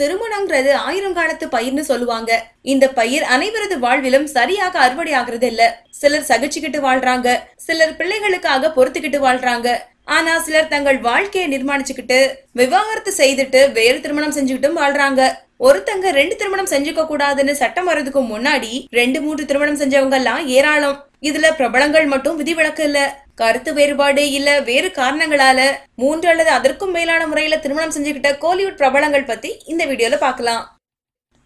திருமணங்கிறது ஆயிரம் காலத்து பயிர்னு சொல்லுவாங்க இந்த பயிர் அனைவரது வாழ்விலும் சரியாக அறுவடை ஆகுறது இல்ல சிலர் சகிச்சுக்கிட்டு வாழ்றாங்க சிலர் பிள்ளைகளுக்காக பொறுத்துக்கிட்டு வாழ்றாங்க ஆனா சிலர் தங்கள் வாழ்க்கையை நிர்மாணிச்சுக்கிட்டு விவாகரத்து செய்துட்டு வேறு திருமணம் செஞ்சுக்கிட்டும் வாழ்றாங்க ஒருத்தங்க ரெண்டு திருமணம் செஞ்சுக்க கூடாதுன்னு சட்டம் வர்றதுக்கு முன்னாடி ரெண்டு மூன்று திருமணம் செஞ்சவங்க எல்லாம் ஏராளம் இதுல பிரபலங்கள் மட்டும் விதிவிலக்கு இல்ல கருத்து வேறுபாடு இல்ல வேறு காரணங்களால மூன்று அல்லது அதற்கும் மேலான முறையில திருமணம் செஞ்சுக்கிட்ட கோலிவுட் பிரபலங்கள் பத்தி இந்த வீடியோல பாக்கலாம்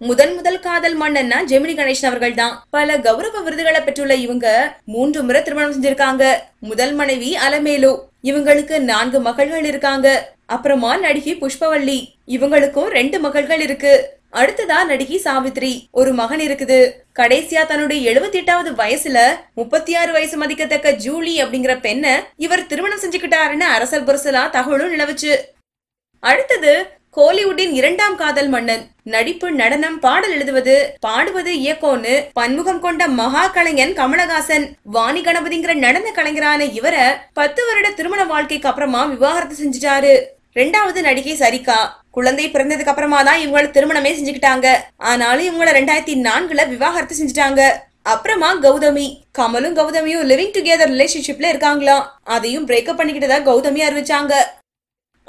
முதன் முதல் காதல் மன்னன்னா ஜெமினி கணேசன் அவர்கள் தான் பல கௌரவ விருதுகளை பெற்றுள்ள இவங்க மூன்று முறை திருமணம் செஞ்சிருக்காங்க முதல் மனைவி அலமேலு இவங்களுக்கு நான்கு மகள்கள் இருக்காங்க அப்புறமா நடிகை புஷ்பவள்ளி இவங்களுக்கும் ரெண்டு மகள்கள் இருக்கு அடுத்ததா நடிகை சாவித்ரி ஒரு மகன் இருக்குது கடைசியா தன்னுடைய எழுபத்தி எட்டாவது வயசுல முப்பத்தி ஆறு வயசு மதிக்கத்தக்க ஜூலி அப்படிங்கிற பெண்ணை இவர் திருமணம் செஞ்சுக்கிட்டாருன்னு அரசல் புரசலா தகவலும் நிலவுச்சு அடுத்தது கோலிவுட்டின் இரண்டாம் காதல் மன்னன் நடிப்பு நடனம் பாடல் எழுதுவது பாடுவது இயக்கோன்னு பன்முகம் கொண்ட மகா கலைஞன் கமலஹாசன் வாணி கணபதிங்கிற நடன கலைஞரான இவரை பத்து வருட திருமண வாழ்க்கைக்கு அப்புறமா விவாகரத்து செஞ்சுட்டாரு ரெண்டாவது நடிகை சரிகா குழந்தை பிறந்ததுக்கு அப்புறமா தான் இவங்கள திருமணமே செஞ்சுக்கிட்டாங்க ஆனாலும் இவங்கள ரெண்டாயிரத்தி நான்குல விவாகரத்து செஞ்சுட்டாங்க அப்புறமா கௌதமி கமலும் கௌதமியும் லிவிங் டுகெதர் ரிலேஷன்ஷிப்ல இருக்காங்களாம் அதையும் பிரேக்கப் பண்ணிக்கிட்டதா கௌதமி அறிவிச்சாங்க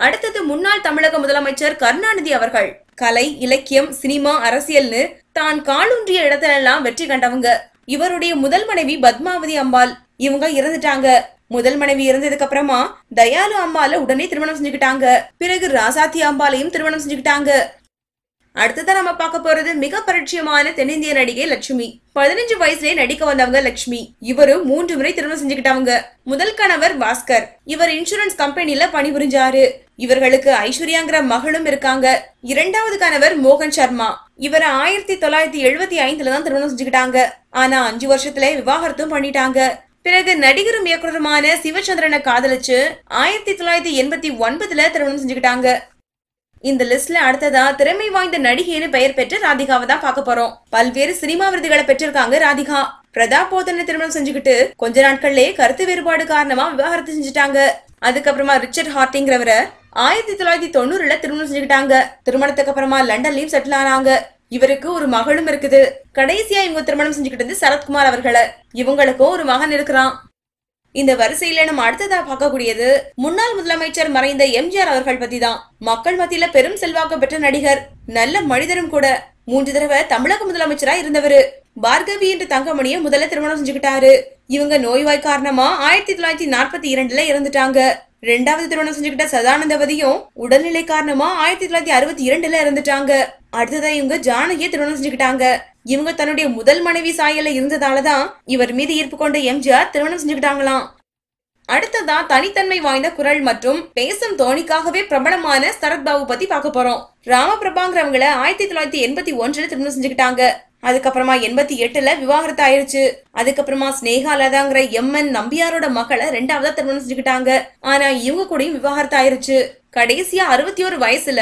அடுத்தது முன்னாள் தமிழக முதலமைச்சர் கருணாநிதி அவர்கள் கலை இலக்கியம் சினிமா அரசியல்னு தான் காலூன்றிய இடத்துல எல்லாம் வெற்றி கண்டவங்க இவருடைய முதல் மனைவி பத்மாவதி அம்பாள் இவங்க இறந்துட்டாங்க முதல் மனைவி இருந்ததுக்கு அப்புறமா தயாலு அம்மால உடனே திருமணம் செஞ்சுக்கிட்டாங்க பிறகு ராசாத்தி அம்பாலையும் திருமணம் செஞ்சுக்கிட்டாங்க அடுத்ததான் நம்ம பார்க்க போறது மிக பரிட்சயமான தென்னிந்திய நடிகை லட்சுமி பதினஞ்சு வயசுலயே நடிக்க வந்தவங்க லட்சுமி இவரும் மூன்று முறை திருமணம் செஞ்சுக்கிட்டவங்க முதல் கணவர் பாஸ்கர் இவர் இன்சூரன்ஸ் கம்பெனில பணிபுரிஞ்சாரு இவர்களுக்கு ஐஸ்வர்யாங்கிற மகளும் இருக்காங்க இரண்டாவது கணவர் மோகன் சர்மா இவர் ஆயிரத்தி தொள்ளாயிரத்தி எழுபத்தி ஐந்துல தான் திருமணம் செஞ்சுக்கிட்டாங்க ஆனா அஞ்சு வருஷத்துல விவாகரத்தும் பண்ணிட்டாங்க பிறகு நடிகரும் இயக்குனருமான சிவச்சந்திரனை காதலிச்சு ஆயிரத்தி தொள்ளாயிரத்தி எண்பத்தி ஒன்பதுல திருமணம் செஞ்சுக்கிட்டாங்க இந்த லிஸ்ட்ல அடுத்ததா திறமை வாய்ந்த நடிகைன்னு பெயர் பெற்ற ராதிகாவை தான் பார்க்க போறோம் பல்வேறு சினிமா விருதுகளை பெற்றிருக்காங்க ராதிகா பிரதாப் போதனை திருமணம் செஞ்சுக்கிட்டு கொஞ்ச நாட்கள்லயே கருத்து வேறுபாடு காரணமா விவாகரத்து செஞ்சுட்டாங்க அதுக்கப்புறமா ரிச்சர்ட் ஹார்டிங்கிறவரை ஆயிரத்தி தொள்ளாயிரத்தி தொண்ணூறுல திருமணம் செஞ்சுக்கிட்டாங்க திருமணத்துக்கு அப்புறமா லண்டன்லயும் செட்டில் ஆனாங்க இவருக்கு ஒரு மகளும் இருக்குது கடைசியா இவங்க திருமணம் செஞ்சுக்கிட்டு இருந்து சரத்குமார் அவர்களை இவங்களுக்கும் ஒரு மகன் இருக்கிறான் இந்த வரிசையில நம்ம அடுத்ததா பார்க்கக்கூடியது முன்னாள் முதலமைச்சர் மறைந்த எம்ஜிஆர் அவர்கள் பத்தி தான் மக்கள் மத்தியில பெரும் செல்வாக்கு பெற்ற நடிகர் நல்ல மனிதரும் கூட மூன்று தடவை தமிழக முதலமைச்சரா இருந்தவரு பார்கவி என்ற தங்கமணியை முதல்ல திருமணம் செஞ்சுக்கிட்டாரு இவங்க நோய்வாய் காரணமா ஆயிரத்தி தொள்ளாயிரத்தி நாற்பத்தி இரண்டுல இறந்துட்டாங்க ரெண்டாவது திருமணம் செஞ்சுக்கிட்ட சதானந்தவதியும் உடல்நிலை காரணமா ஆயிரத்தி தொள்ளாயிரத்தி அறுபத்தி இரண்டுல இறந்துட்டாங்க அடுத்ததா இவங்க ஜானகியை திருமணம் செஞ்சுக்கிட்டாங்க இவங்க தன்னுடைய முதல் மனைவி சாயல இருந்ததாலதான் இவர் மீது ஈர்ப்பு கொண்ட எம்ஜிஆர் திருமணம் செஞ்சுக்கிட்டாங்களாம் அடுத்ததா தனித்தன்மை வாய்ந்த குரல் மற்றும் பேசும் தோணிக்காகவே பிரபலமான சரத்பாபு பத்தி பார்க்க போறோம் ராமபிரபாங்கிறவங்களை ஆயிரத்தி தொள்ளாயிரத்தி எண்பத்தி ஒன்றுல திருமணம் செஞ்சுக்கிட்டாங்க அதுக்கப்புறமா எண்பத்தி எட்டுல விவாகரத்து ஆயிடுச்சு அதுக்கப்புறமா ஸ்னேகா லதாங்கிற எம்என் நம்பியாரோட மகளை ரெண்டாவதா திருமணம் செஞ்சுக்கிட்டாங்க ஆனா இவங்க கூடயும் விவாகரத்து ஆயிடுச்சு கடைசியா அறுபத்தி ஒரு வயசுல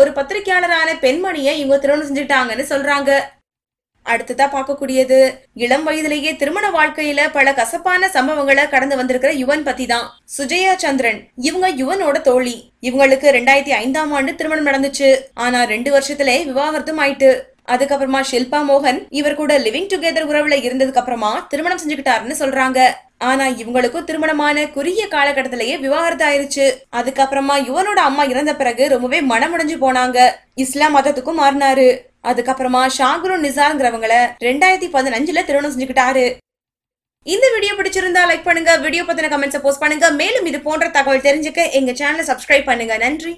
ஒரு பத்திரிகையாளரான பெண்மணிய இவங்க திருமணம் செஞ்சுட்டாங்கன்னு சொல்றாங்க அடுத்ததா பார்க்கக்கூடியது இளம் வயதிலேயே திருமண வாழ்க்கையில பல கசப்பான சம்பவங்களை கடந்து வந்திருக்கிற யுவன் பத்தி தான் சுஜயா சந்திரன் இவங்க யுவனோட தோழி இவங்களுக்கு ரெண்டாயிரத்தி ஐந்தாம் ஆண்டு திருமணம் நடந்துச்சு ஆனா ரெண்டு வருஷத்துல விவாகரத்தும் ஆயிட்டு அதுக்கப்புறமா ஷில்பா மோகன் இவர் கூட லிவிங் டுகெதர் உறவுல இருந்ததுக்கு அப்புறமா திருமணம் செஞ்சுக்கிட்டாருன்னு சொல்றாங்க ஆனா இவங்களுக்கும் திருமணமான குறுகிய காலகட்டத்திலேயே விவாகரத்து ஆயிருச்சு அதுக்கப்புறமா இவனோட அம்மா இறந்த பிறகு ரொம்பவே மனமுடைஞ்சு போனாங்க இஸ்லாம் மதத்துக்கும் மாறினாரு அதுக்கப்புறமா ஷாகுரு நிசார்ங்கிறவங்கள ரெண்டாயிரத்தி பதினஞ்சுல திருமணம் செஞ்சுக்கிட்டாரு இந்த வீடியோ பிடிச்சிருந்தா லைக் பண்ணுங்க வீடியோ பத்தின கமெண்ட்ஸ் போஸ்ட் பண்ணுங்க மேலும் இது போன்ற தகவல் தெரிஞ்சுக்க எங்க சேனலை சப்ஸ்கிரைப் பண்ணுங்க நன்றி